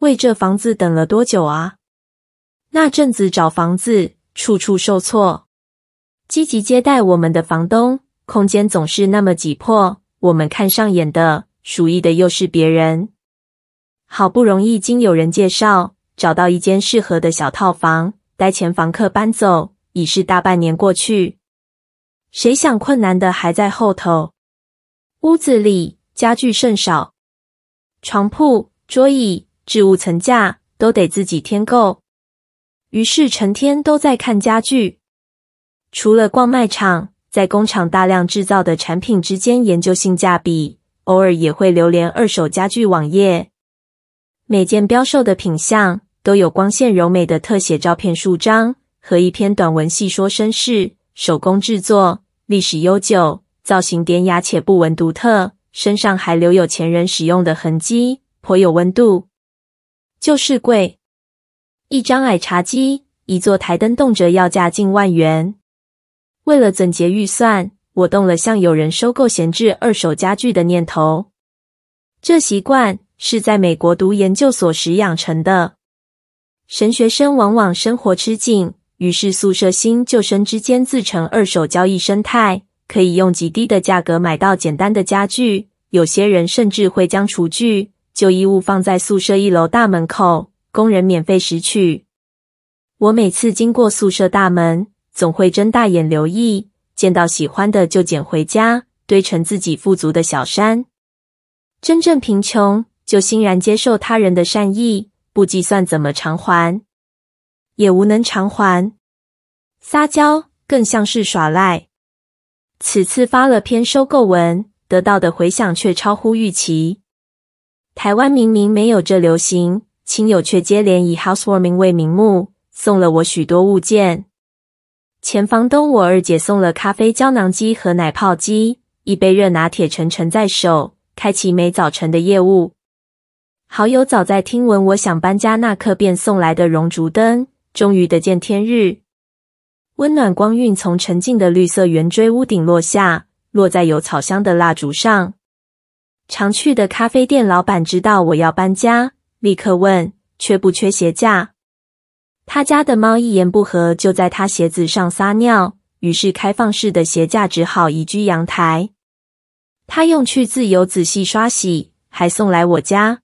为这房子等了多久啊？那阵子找房子处处受挫，积极接待我们的房东，空间总是那么挤迫，我们看上眼的、属意的又是别人。好不容易经有人介绍找到一间适合的小套房，待前房客搬走已是大半年过去。谁想困难的还在后头？屋子里家具甚少，床铺、桌椅。置物层架都得自己添购，于是成天都在看家具。除了逛卖场，在工厂大量制造的产品之间研究性价比，偶尔也会流连二手家具网页。每件标售的品相都有光线柔美的特写照片数张和一篇短文细说身世、手工制作、历史悠久、造型典雅且不闻独特，身上还留有前人使用的痕迹，颇有温度。就是贵，一张矮茶几，一座台灯，动辄要价近万元。为了总结预算，我动了向友人收购闲置二手家具的念头。这习惯是在美国读研究所时养成的。神学生往往生活吃紧，于是宿舍新旧生之间自成二手交易生态，可以用极低的价格买到简单的家具。有些人甚至会将厨具。旧衣物放在宿舍一楼大门口，工人免费拾取。我每次经过宿舍大门，总会睁大眼留意，见到喜欢的就捡回家，堆成自己富足的小山。真正贫穷，就欣然接受他人的善意，不计算怎么偿还，也无能偿还。撒娇更像是耍赖。此次发了篇收购文，得到的回响却超乎预期。台湾明明没有这流行，亲友却接连以 housewarm i n g 为名目，送了我许多物件。前房东我二姐送了咖啡胶囊机和奶泡机，一杯热拿铁沉沉在手，开启每早晨的业务。好友早在听闻我想搬家那刻便送来的熔烛灯，终于得见天日，温暖光晕从沉静的绿色圆锥屋顶落下，落在有草香的蜡烛上。常去的咖啡店老板知道我要搬家，立刻问缺不缺鞋架。他家的猫一言不合就在他鞋子上撒尿，于是开放式的鞋架只好移居阳台。他用去自由仔细刷洗，还送来我家。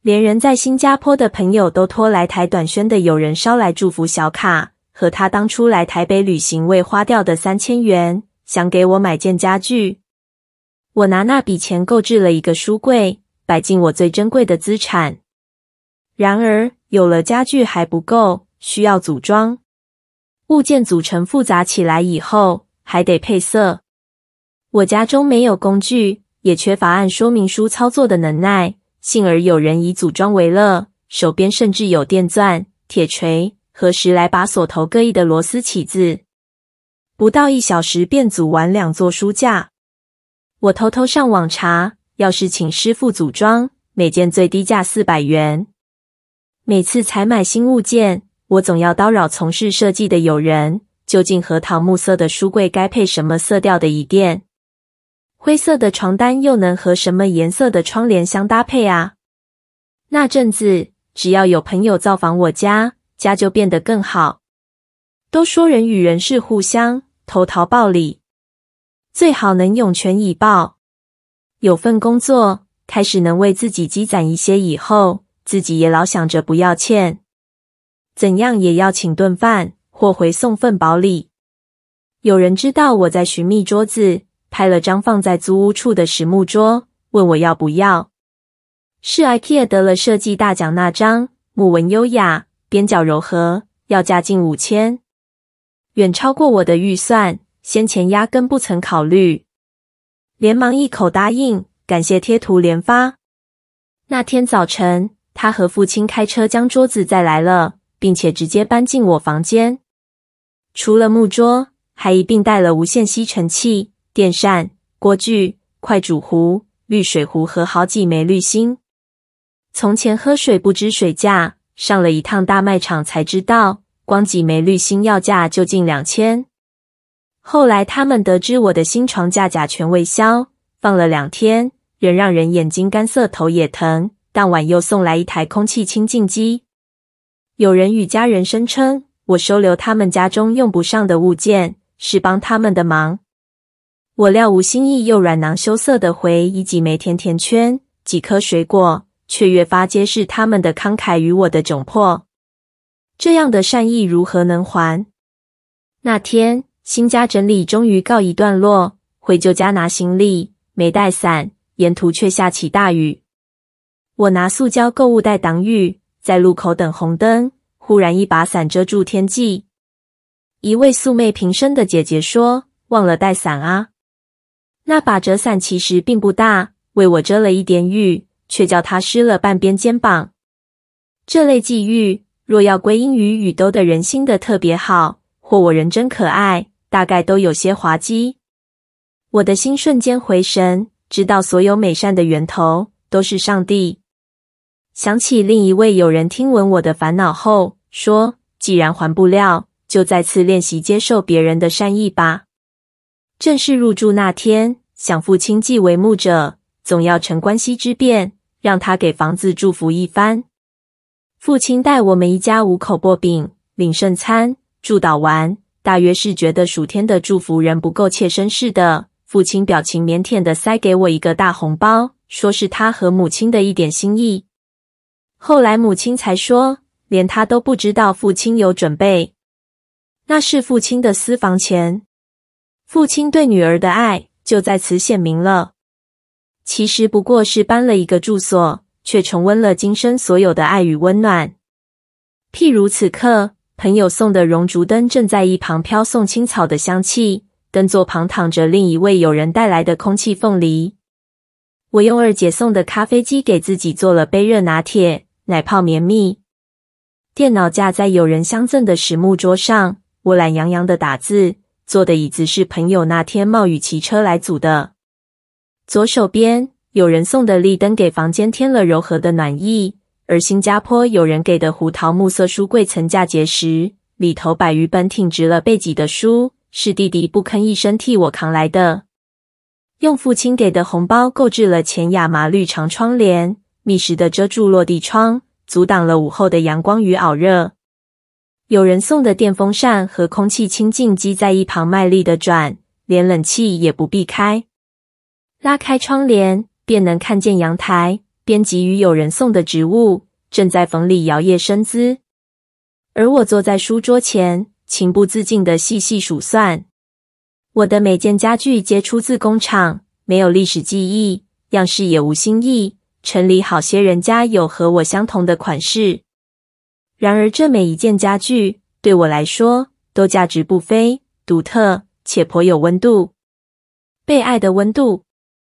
连人在新加坡的朋友都托来台短宣的友人捎来祝福小卡，和他当初来台北旅行未花掉的三千元，想给我买件家具。我拿那笔钱购置了一个书柜，摆进我最珍贵的资产。然而，有了家具还不够，需要组装。物件组成复杂起来以后，还得配色。我家中没有工具，也缺乏按说明书操作的能耐。幸而有人以组装为乐，手边甚至有电钻、铁锤，何时来把锁头各异的螺丝起子？不到一小时便组完两座书架。我偷偷上网查，要是请师傅组装，每件最低价四百元。每次采买新物件，我总要叨扰从事设计的友人。究竟核桃木色的书柜该配什么色调的椅垫？灰色的床单又能和什么颜色的窗帘相搭配啊？那阵子，只要有朋友造访我家，家就变得更好。都说人与人是互相投桃报李。最好能涌泉以报，有份工作开始能为自己积攒一些，以后自己也老想着不要欠，怎样也要请顿饭或回送份薄礼。有人知道我在寻觅桌子，拍了张放在租屋处的实木桌，问我要不要？是 IKEA 得了设计大奖那张，木纹优雅，边角柔和，要价近五千，远超过我的预算。先前压根不曾考虑，连忙一口答应，感谢贴图连发。那天早晨，他和父亲开车将桌子载来了，并且直接搬进我房间。除了木桌，还一并带了无线吸尘器、电扇、锅具、快煮壶、滤水壶和好几枚滤芯。从前喝水不知水价，上了一趟大卖场才知道，光几枚滤芯要价就近两千。后来，他们得知我的新床架甲醛未消，放了两天仍让人眼睛干涩、头也疼。当晚又送来一台空气清净机。有人与家人声称，我收留他们家中用不上的物件，是帮他们的忙。我料无心意，又软囊羞涩的回一几枚甜甜圈、几颗水果，却越发揭示他们的慷慨与我的窘迫。这样的善意如何能还？那天。新家整理终于告一段落，回旧家拿行李，没带伞，沿途却下起大雨。我拿塑胶购物袋挡雨，在路口等红灯，忽然一把伞遮住天际。一位素昧平生的姐姐说：“忘了带伞啊。”那把折伞其实并不大，为我遮了一点雨，却叫她湿了半边肩膀。这类际遇，若要归因于雨兜的人心的特别好，或我人真可爱。大概都有些滑稽，我的心瞬间回神，知道所有美善的源头都是上帝。想起另一位友人听闻我的烦恼后说：“既然还不了，就再次练习接受别人的善意吧。”正式入住那天，想父亲既为牧者，总要陈关西之便，让他给房子祝福一番。父亲带我们一家五口薄饼、领圣餐、祝祷完。大约是觉得暑天的祝福人不够切身似的，父亲表情腼腆的塞给我一个大红包，说是他和母亲的一点心意。后来母亲才说，连她都不知道父亲有准备，那是父亲的私房钱。父亲对女儿的爱就在此显明了。其实不过是搬了一个住所，却重温了今生所有的爱与温暖。譬如此刻。朋友送的熔竹灯正在一旁飘送青草的香气，灯座旁躺着另一位友人带来的空气凤梨。我用二姐送的咖啡机给自己做了杯热拿铁，奶泡绵密。电脑架在友人相赠的实木桌上，我懒洋洋的打字。坐的椅子是朋友那天冒雨骑车来组的。左手边友人送的立灯给房间添了柔和的暖意。而新加坡有人给的胡桃木色书柜层架结实，里头百余本挺直了背脊的书，是弟弟不吭一声替我扛来的。用父亲给的红包购置了浅亚麻绿长窗帘，密实的遮住落地窗，阻挡了午后的阳光与燠热。有人送的电风扇和空气清净机在一旁卖力的转，连冷气也不避开。拉开窗帘，便能看见阳台。编辑与友人送的植物，正在缝里摇曳身姿，而我坐在书桌前，情不自禁的细细数算，我的每件家具皆出自工厂，没有历史记忆，样式也无新意。城里好些人家有和我相同的款式，然而这每一件家具对我来说，都价值不菲，独特且颇有温度，被爱的温度。